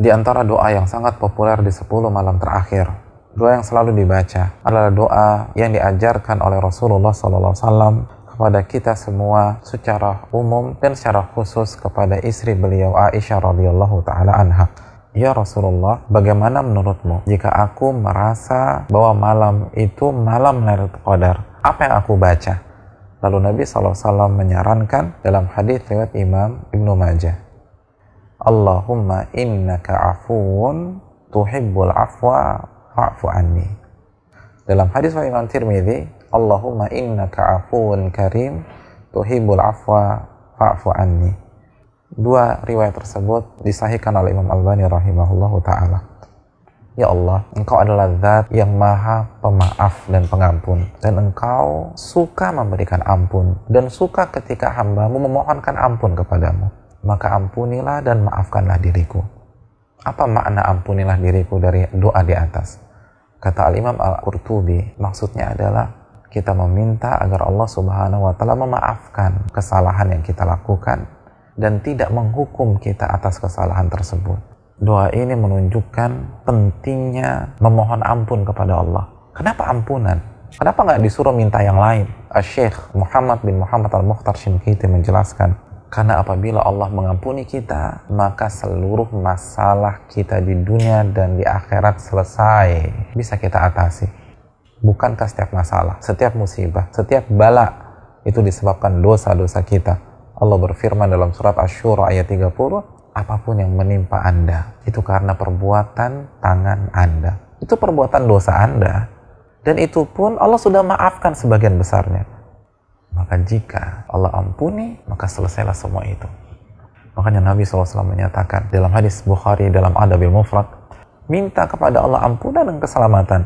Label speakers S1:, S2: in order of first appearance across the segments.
S1: Di antara doa yang sangat populer di 10 malam terakhir, doa yang selalu dibaca adalah doa yang diajarkan oleh Rasulullah SAW kepada kita semua secara umum dan secara khusus kepada istri beliau Aisyah radhiyallahu taala anha. Ya Rasulullah, bagaimana menurutmu jika aku merasa bahwa malam itu malam Lailatul Qadar? Apa yang aku baca? Lalu Nabi SAW menyarankan dalam hadis lewat Imam Ibnu Majah Allahumma innaka afuun tuhibbul afwa fa'fu anni. Dalam hadis Sahih Imam Tirmidzi, Allahumma innaka afuun karim tuhibbul afwa fa'fu anni. Dua riwayat tersebut disahihkan oleh Imam Albani rahimahullahu taala. Ya Allah, Engkau adalah zat yang maha pemaaf dan pengampun. Dan Engkau suka memberikan ampun. Dan suka ketika hambamu memohonkan ampun kepadamu maka ampunilah dan maafkanlah diriku. Apa makna ampunilah diriku dari doa di atas? Kata Al-Imam Al-Qurtubi, maksudnya adalah kita meminta agar Allah Subhanahu wa taala memaafkan kesalahan yang kita lakukan dan tidak menghukum kita atas kesalahan tersebut. Doa ini menunjukkan pentingnya memohon ampun kepada Allah. Kenapa ampunan? Kenapa nggak disuruh minta yang lain? Syekh Muhammad bin Muhammad Al-Mukhtar Shinkiti menjelaskan, karena apabila Allah mengampuni kita, maka seluruh masalah kita di dunia dan di akhirat selesai. Bisa kita atasi. Bukankah setiap masalah, setiap musibah, setiap bala itu disebabkan dosa-dosa kita. Allah berfirman dalam surat ash ayat 30, apapun yang menimpa Anda, itu karena perbuatan tangan Anda. Itu perbuatan dosa Anda. Dan itu pun Allah sudah maafkan sebagian besarnya maka jika Allah ampuni, maka selesailah semua itu. Makanya Nabi SAW menyatakan dalam hadis Bukhari dalam Adabil Mufrad, minta kepada Allah ampunan dan keselamatan.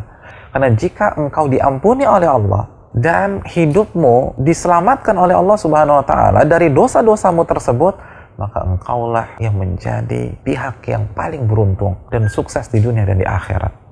S1: Karena jika engkau diampuni oleh Allah dan hidupmu diselamatkan oleh Allah Subhanahu wa taala dari dosa-dosamu tersebut, maka engkaulah yang menjadi pihak yang paling beruntung dan sukses di dunia dan di akhirat.